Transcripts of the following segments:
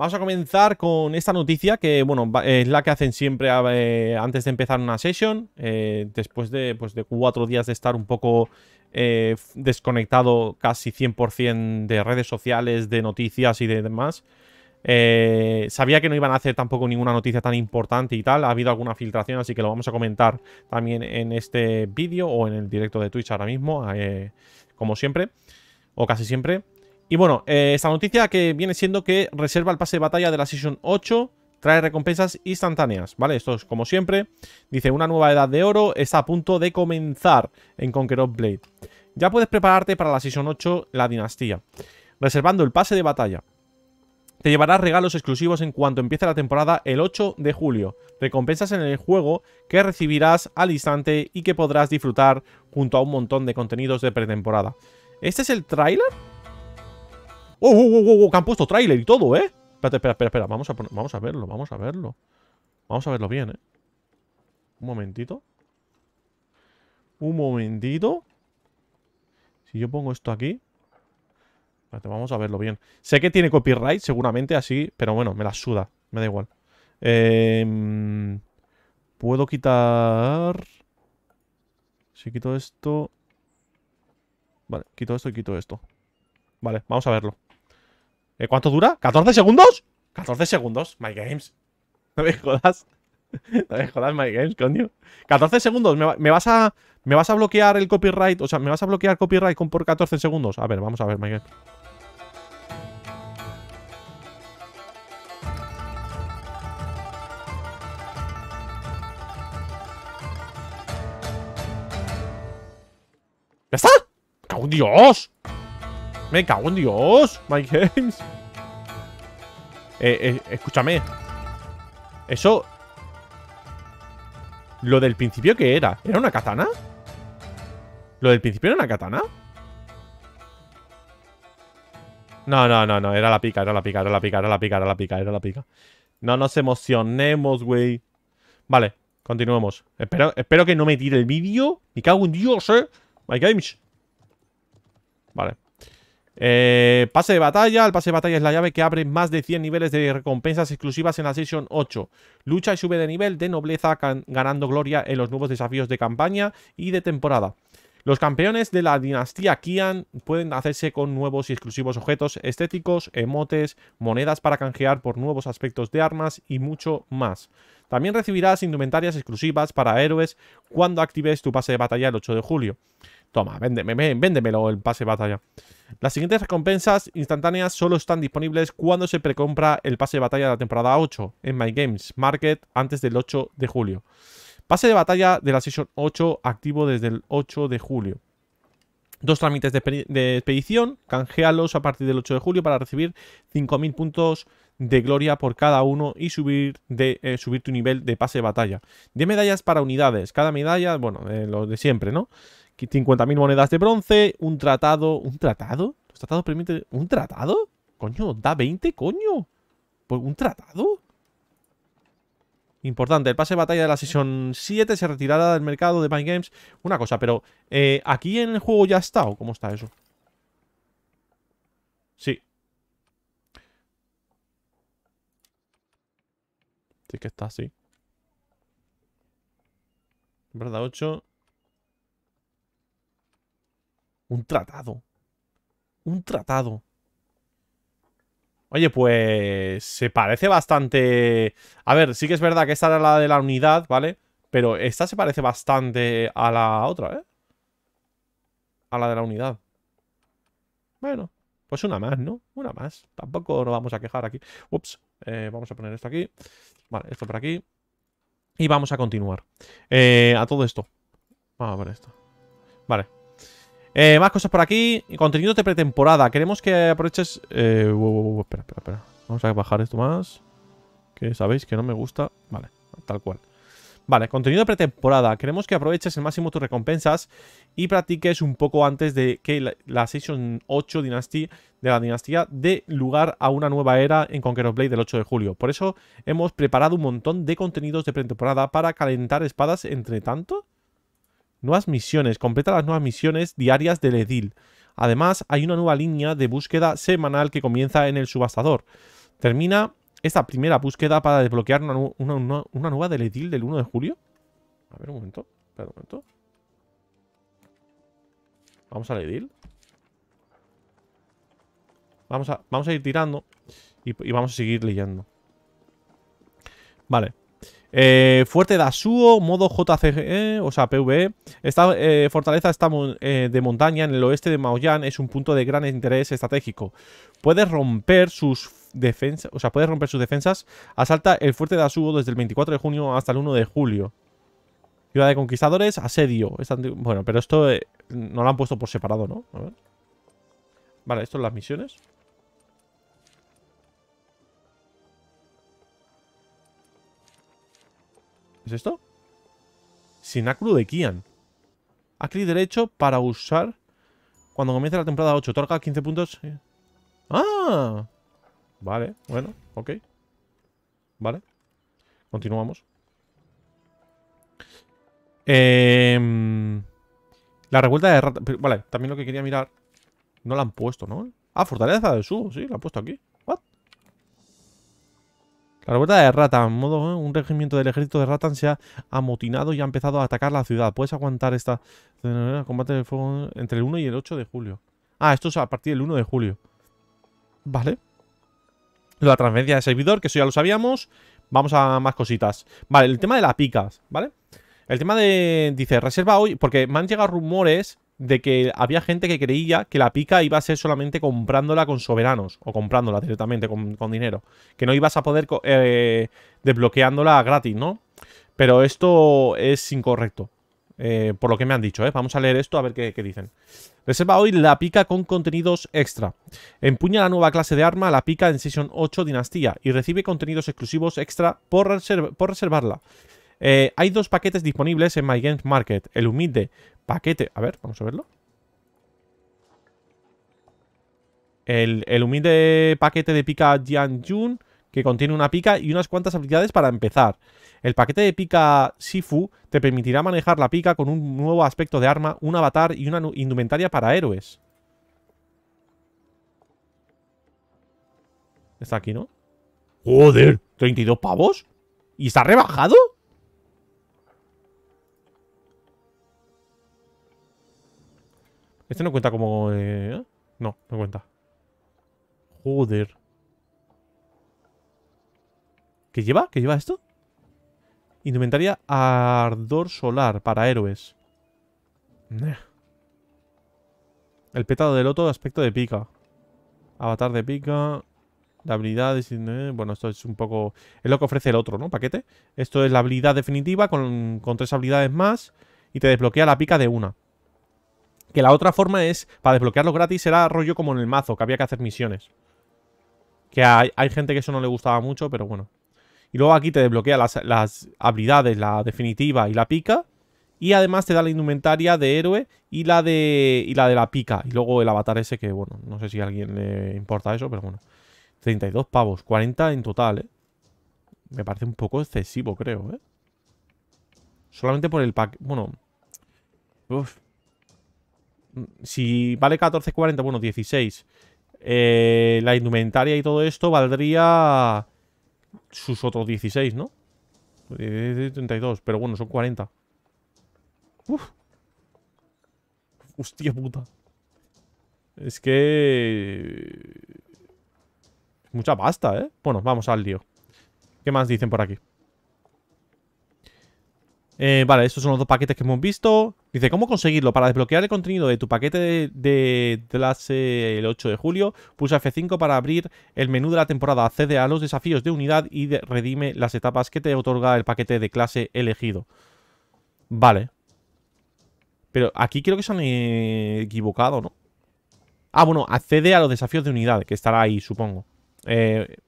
Vamos a comenzar con esta noticia que, bueno, es la que hacen siempre eh, antes de empezar una sesión. Eh, después de, pues, de cuatro días de estar un poco eh, desconectado casi 100% de redes sociales, de noticias y de demás. sabía que no iban a hacer tampoco ninguna noticia tan importante y tal. Ha habido alguna filtración, así que lo vamos a comentar también en este vídeo o en el directo de Twitch ahora mismo, como siempre, o casi siempre. Y bueno, eh, esta noticia que viene siendo que reserva el pase de batalla de la Season 8, trae recompensas instantáneas, ¿vale? Esto es como siempre. Dice, una nueva edad de oro está a punto de comenzar en Conqueror Blade. Ya puedes prepararte para la Season 8, la dinastía, reservando el pase de batalla. Te llevarás regalos exclusivos en cuanto empiece la temporada el 8 de julio. Recompensas en el juego que recibirás al instante y que podrás disfrutar junto a un montón de contenidos de pretemporada. ¿Este es el tráiler? ¡Oh, oh, oh, oh! Que han puesto trailer y todo, ¿eh? Espérate, espera, espera, espera. Vamos a, vamos a verlo, vamos a verlo. Vamos a verlo bien, ¿eh? Un momentito. Un momentito. Si yo pongo esto aquí... Espérate, vamos a verlo bien. Sé que tiene copyright, seguramente, así... Pero bueno, me la suda. Me da igual. Eh, Puedo quitar... Si quito esto... Vale, quito esto y quito esto. Vale, vamos a verlo. ¿Eh, ¿Cuánto dura? ¿14 segundos? 14 segundos, My Games. No me jodas. No me jodas, My Games, coño. 14 segundos, ¿Me, vas a. ¿Me vas a bloquear el copyright? O sea, ¿me vas a bloquear copyright con por 14 segundos? A ver, vamos a ver, My Games. ¿Ya está? ¡Cago Dios! Me cago en Dios, My Games. Eh, eh, escúchame. Eso... ¿Lo del principio qué era? ¿Era una katana? ¿Lo del principio era una katana? No, no, no, no. Era la pica, era la pica, era la pica, era la pica, era la pica, era la pica. No nos emocionemos, güey. Vale, continuemos. Espero, espero que no me tire el vídeo. Me cago en Dios, eh. My Games. Vale. Eh, pase de batalla. El pase de batalla es la llave que abre más de 100 niveles de recompensas exclusivas en la Session 8. Lucha y sube de nivel de nobleza ganando gloria en los nuevos desafíos de campaña y de temporada. Los campeones de la dinastía Kian pueden hacerse con nuevos y exclusivos objetos estéticos, emotes, monedas para canjear por nuevos aspectos de armas y mucho más. También recibirás indumentarias exclusivas para héroes cuando actives tu pase de batalla el 8 de julio. Toma, véndeme, véndemelo el pase de batalla. Las siguientes recompensas instantáneas solo están disponibles cuando se precompra el pase de batalla de la temporada 8 en My Games Market antes del 8 de julio. Pase de batalla de la Season 8 activo desde el 8 de julio. Dos trámites de, expedición, canjealos a partir del 8 de julio para recibir 5.000 puntos de gloria por cada uno y subir, de, eh, subir tu nivel de pase de batalla. De medallas para unidades, cada medalla, bueno, lo de siempre, ¿no? 50.000 monedas de bronce, un tratado... ¿Un tratado? ¿Los tratados permiten...? ¿Un tratado? Coño, da 20, coño. Pues, un tratado? Importante, el pase de batalla de la sesión 7 se retirará del mercado de My Games. Una cosa, pero eh, ¿aquí en el juego ya está o cómo está eso? Sí. Sí que está, sí. Verdad, 8. Un tratado. Un tratado. Oye, pues se parece bastante... A ver, sí que es verdad que esta era la de la unidad, ¿vale? Pero esta se parece bastante a la otra, ¿eh? A la de la unidad. Bueno, pues una más, ¿no? Una más. Tampoco nos vamos a quejar aquí. Ups. Eh, vamos a poner esto aquí. Vale, esto por aquí. Y vamos a continuar. Eh, a todo esto. Vamos a ver esto. Vale. Eh, más cosas por aquí. Contenido de pretemporada. Queremos que aproveches... Eh, uh, uh, uh, espera, espera, espera. Vamos a bajar esto más. Que sabéis que no me gusta. Vale, tal cual. Vale, contenido de pretemporada. Queremos que aproveches el máximo tus recompensas y practiques un poco antes de que la, Season 8 Dynasty de la dinastía dé lugar a una nueva era en Conqueror Blade del 8 de julio. Por eso hemos preparado un montón de contenidos de pretemporada para calentar espadas entre tanto Nuevas misiones. Completa las nuevas misiones diarias del Edil. Además, hay una nueva línea de búsqueda semanal que comienza en el subastador. Termina esta primera búsqueda para desbloquear una, nueva del Edil del 1 de julio. A ver, un momento. Espera un momento. Vamos al Edil. Vamos a, vamos a ir tirando y, y vamos a seguir leyendo. Vale. Eh, fuerte de Asuo, modo JCG eh, o sea, PvE. Esta eh, fortaleza está de montaña en el oeste de Maoyan, es un punto de gran interés estratégico. Puedes romper sus defensas, o sea, puedes romper sus defensas. Asalta el fuerte de Asuo desde el 24 de junio hasta el 1 de julio. Ciudad de conquistadores, asedio. Bueno, pero esto no lo han puesto por separado, ¿no? Vale, esto es las misiones. ¿Es esto? Sinacru de Kian. Haz clic derecho para usar cuando comience la temporada 8. Torca 15 puntos. ¡Ah! Vale, bueno, ok. Vale. Continuamos. Em, la revuelta de rata. Vale, también lo que quería mirar. No la han puesto, ¿no? Ah, fortaleza de su. sí, la han puesto aquí. La revuelta de Ratan. Modo, ¿eh? un regimiento del ejército de Ratan se ha amotinado y ha empezado a atacar la ciudad. Puedes aguantar esta ¿eh? combate de fuego entre el 1 y el 8 de julio. Ah, esto es a partir del 1 de julio. Vale. La transferencia de servidor, que eso ya lo sabíamos. Vamos a más cositas. Vale, el tema de las picas, ¿vale? El tema de... Dice, reserva hoy... Porque me han llegado rumores de que había gente que creía que la pica iba a ser solamente comprándola con soberanos o comprándola directamente con, dinero. Que no ibas a poder eh, desbloqueándola gratis, ¿no? Pero esto es incorrecto. Eh, por lo que me han dicho, ¿eh? Vamos a leer esto a ver qué, dicen. Reserva hoy la pica con contenidos extra. Empuña la nueva clase de arma, la pica en Season 8 Dinastía, y recibe contenidos exclusivos extra por, por reservarla. Eh, hay dos paquetes disponibles en My Games Market. El humilde paquete... A ver, vamos a verlo. El, el humilde paquete de pica Jian que contiene una pica y unas cuantas habilidades para empezar. El paquete de pica Sifu te permitirá manejar la pica con un nuevo aspecto de arma, un avatar y una indumentaria para héroes. Está aquí, ¿no? Joder, ¿32 pavos? ¿Y está rebajado? Este no cuenta como... Eh, ¿eh? No, no cuenta. Joder. ¿Qué lleva? ¿Qué lleva esto? Indumentaria ardor solar para héroes. El petado del otro aspecto de pica. Avatar de pica. La habilidad... Eh, bueno, esto es un poco... Es lo que ofrece el otro, ¿no? Paquete. Esto es la habilidad definitiva con tres habilidades más. Y te desbloquea la pica de una. Que la otra forma es, para desbloquearlo gratis, era rollo como en el mazo, que había que hacer misiones. Que hay, gente que eso no le gustaba mucho, pero bueno. Y luego aquí te desbloquea las, habilidades, la definitiva y la pica. Y además te da la indumentaria de héroe y la de, y la, de la pica. Y luego el avatar ese que, bueno, no sé si a alguien le importa eso, pero bueno. 32 pavos, 40 en total, ¿eh? Me parece un poco excesivo, creo, ¿eh? Solamente por el pack... Bueno... Uf, si vale 14,40, bueno, 16. Eh, la indumentaria y todo esto valdría sus otros 16, ¿no? 32, pero bueno, son 40. Uf. Hostia puta. Es que... Mucha pasta, ¿eh? Bueno, vamos al lío. ¿Qué más dicen por aquí? Eh, vale, estos son los dos paquetes que hemos visto. Dice, ¿cómo conseguirlo? Para desbloquear el contenido de tu paquete de, clase eh, el 8 de julio, pulsa F5 para abrir el menú de la temporada. Accede a los desafíos de unidad y redime las etapas que te otorga el paquete de clase elegido. Vale. Pero aquí creo que se han eh, equivocado, ¿no? Ah, bueno, accede a los desafíos de unidad, que estará ahí, supongo.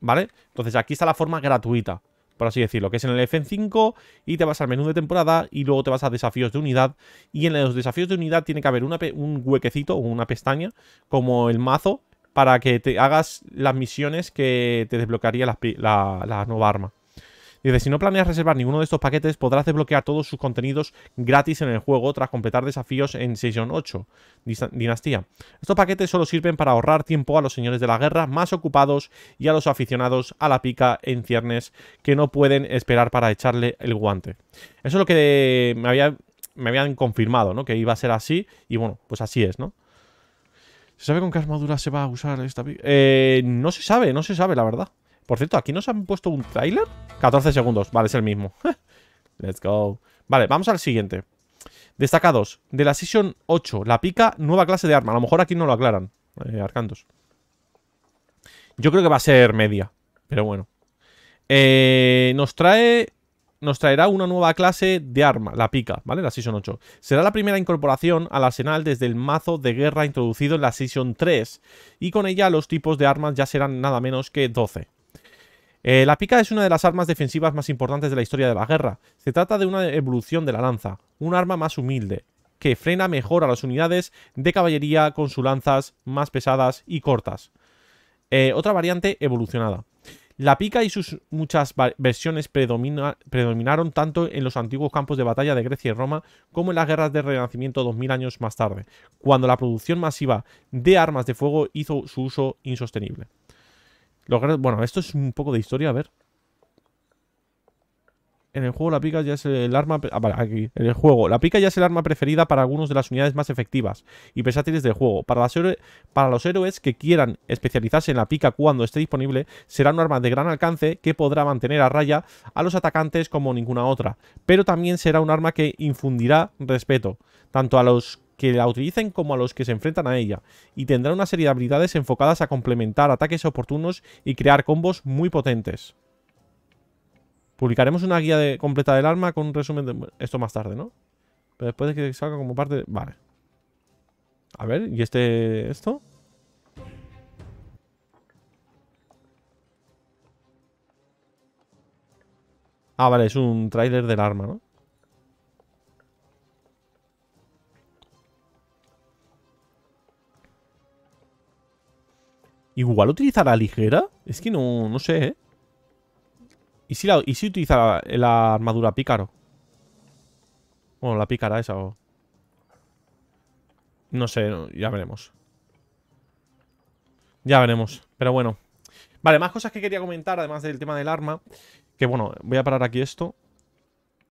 ¿Vale? Entonces aquí está la forma gratuita por así decirlo, que es en el FN5 y te vas al menú de temporada y luego te vas a desafíos de unidad y en los desafíos de unidad tiene que haber un huequecito o una pestaña como el mazo para que te hagas las misiones que te desbloquearía la nueva arma. Dice, si no planeas reservar ninguno de estos paquetes, podrás desbloquear todos sus contenidos gratis en el juego tras completar desafíos en Season 8, Dinastía. Estos paquetes solo sirven para ahorrar tiempo a los señores de la guerra más ocupados y a los aficionados a la pica en ciernes que no pueden esperar para echarle el guante. Eso es lo que me, habían confirmado, ¿no? Que iba a ser así y bueno, pues así es, ¿no? ¿Se sabe con qué armadura se va a usar esta? Eh, no se sabe, no se sabe, la verdad. Por cierto, ¿aquí nos han puesto un trailer? 14 segundos. Vale, es el mismo. Let's go. Vale, vamos al siguiente. Destacados. De la Season 8. La pica, nueva clase de arma. A lo mejor aquí no lo aclaran. Eh, Arcantos. Yo creo que va a ser media. Pero bueno. Eh, nos trae... Nos traerá una nueva clase de arma, la pica, ¿vale? La Season 8. Será la primera incorporación al arsenal desde el mazo de guerra introducido en la Season 3. Y con ella los tipos de armas ya serán nada menos que 12. Eh, la pica es una de las armas defensivas más importantes de la historia de la guerra. Se trata de una evolución de la lanza, un arma más humilde, que frena mejor a las unidades de caballería con sus lanzas más pesadas y cortas. Eh, otra variante evolucionada. La pica y sus muchas versiones predominaron tanto en los antiguos campos de batalla de Grecia y Roma como en las guerras del Renacimiento 2000 años más tarde, cuando la producción masiva de armas de fuego hizo su uso insostenible bueno, esto es un poco de historia, a ver. En el juego la pica ya es el arma... Ah, aquí. En el juego. La pica ya es el arma preferida para algunas de las unidades más efectivas y versátiles del juego. Para, para los héroes que quieran especializarse en la pica cuando esté disponible, será un arma de gran alcance que podrá mantener a raya a los atacantes como ninguna otra. Pero también será un arma que infundirá respeto, tanto a los que la utilicen como a los que se enfrentan a ella, y tendrá una serie de habilidades enfocadas a complementar ataques oportunos y crear combos muy potentes. Publicaremos una guía completa del arma con un resumen de esto más tarde, ¿no? Pero después de que salga como parte... vale. A ver, ¿y este... esto? Ah, vale, es un tráiler del arma, ¿no? Igual utilizará ligera. Es que no, sé, ¿eh? ¿Y si, la, ¿Y si utiliza la, armadura pícaro? Bueno, la pícara esa o... No sé, ya veremos. Ya veremos, pero bueno. Vale, más cosas que quería comentar, además del tema del arma. Que bueno, voy a parar aquí esto.